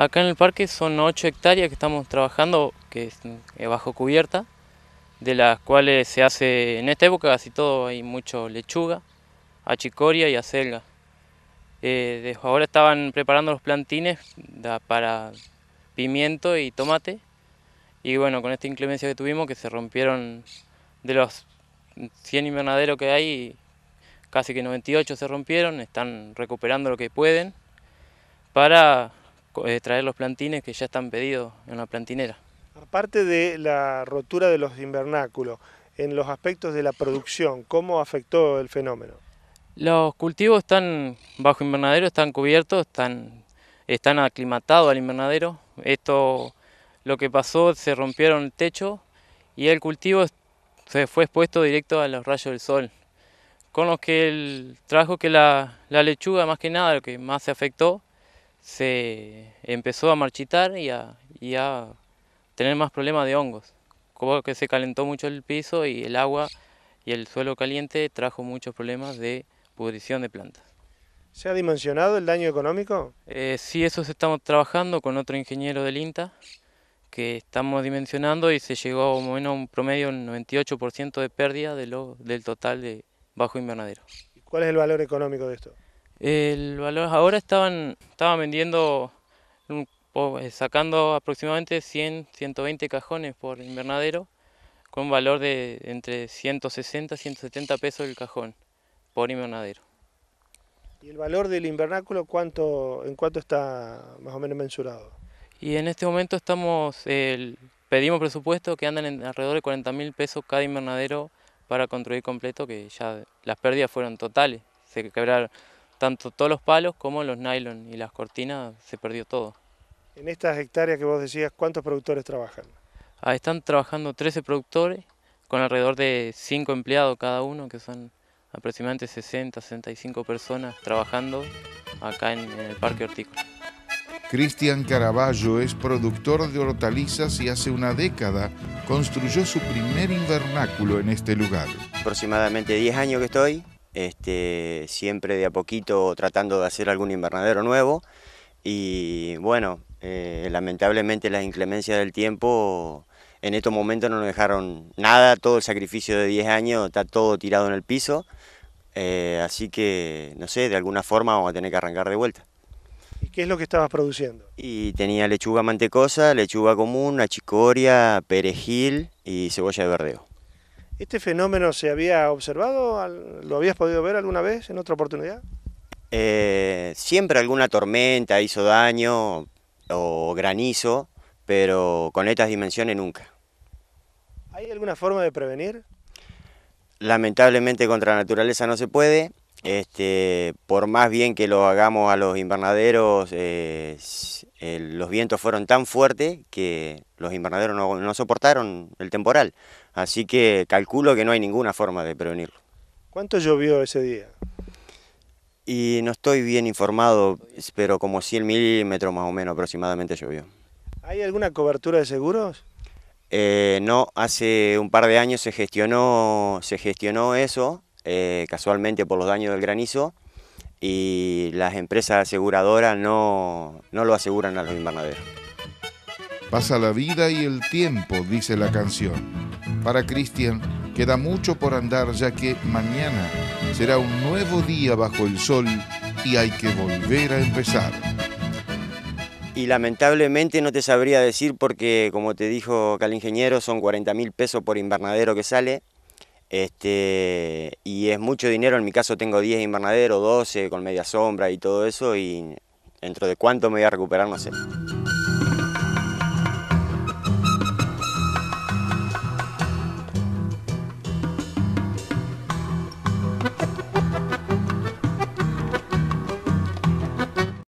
Acá en el parque son 8 hectáreas que estamos trabajando, que es eh, bajo cubierta, de las cuales se hace, en esta época casi todo, hay mucho lechuga, achicoria y acelga. Eh, ahora estaban preparando los plantines para pimiento y tomate, y bueno, con esta inclemencia que tuvimos, que se rompieron de los 100 invernaderos que hay, casi que 98 se rompieron, están recuperando lo que pueden para eh, traer los plantines que ya están pedidos en la plantinera. Aparte de la rotura de los invernáculos, en los aspectos de la producción, ¿cómo afectó el fenómeno? Los cultivos están bajo invernadero, están cubiertos, están, están aclimatados al invernadero. Esto lo que pasó, se rompieron el techo y el cultivo se fue expuesto directo a los rayos del sol. Con lo que el trajo que la, la lechuga, más que nada, lo que más se afectó, se empezó a marchitar y a, tener más problemas de hongos. Como que se calentó mucho el piso y el agua y el suelo caliente trajo muchos problemas de pudrición de plantas. ¿Se ha dimensionado el daño económico? Eh, sí, eso se estamos trabajando con otro ingeniero del INTA, que estamos dimensionando y se llegó a un promedio un 98% de pérdida de lo, del total de bajo invernadero. ¿Cuál es el valor económico de esto? El valor ahora estaban, vendiendo, eh, sacando aproximadamente 100, 120 cajones por invernadero, con valor de entre 160 y 170 pesos el cajón por invernadero. ¿Y el valor del invernáculo cuánto, en cuánto está más o menos mensurado? Y en este momento estamos, pedimos presupuesto que andan en alrededor de 40 mil pesos cada invernadero para construir completo, que ya las pérdidas fueron totales. Se quebraron, tanto todos los palos como los nylon y las cortinas, se perdió todo. En estas hectáreas que vos decías, ¿cuántos productores trabajan? Ah, están trabajando 13 productores con alrededor de 5 empleados cada uno, que son aproximadamente 60, 65 personas trabajando acá en, el parque hortícola. Cristian Caraballo es productor de hortalizas y hace una década construyó su primer invernáculo en este lugar. Aproximadamente 10 años que estoy este, siempre de a poquito tratando de hacer algún invernadero nuevo y bueno, eh, lamentablemente las inclemencias del tiempo en estos momentos no nos dejaron nada, todo el sacrificio de 10 años está todo tirado en el piso, eh, así que no sé, de alguna forma vamos a tener que arrancar de vuelta. ¿Y qué es lo que estabas produciendo? Y tenía lechuga mantecosa, lechuga común, achicoria, perejil y cebolla de verdeo. ¿Este fenómeno se había observado? ¿Lo habías podido ver alguna vez en otra oportunidad? Eh, siempre alguna tormenta hizo daño o granizo, pero con estas dimensiones nunca. ¿Hay alguna forma de prevenir? Lamentablemente contra la naturaleza no se puede, este, por más bien que lo hagamos a los invernaderos, eh, eh, los vientos fueron tan fuertes que los invernaderos no, soportaron el temporal. Así que calculo que no hay ninguna forma de prevenirlo. ¿Cuánto llovió ese día? Y no estoy bien informado, pero como 100 milímetros más o menos aproximadamente llovió. ¿Hay alguna cobertura de seguros? Eh, no, hace un par de años se gestionó, se gestionó eso, eh, casualmente por los daños del granizo y las empresas aseguradoras no, no lo aseguran a los invernaderos. Pasa la vida y el tiempo, dice la canción. Para Cristian, queda mucho por andar ya que mañana será un nuevo día bajo el sol y hay que volver a empezar. Y lamentablemente no te sabría decir porque, como te dijo el ingeniero, son 40 mil pesos por invernadero que sale este, y es mucho dinero, en mi caso tengo 10 invernaderos, 12 con media sombra y todo eso, y dentro de cuánto me voy a recuperar, no sé.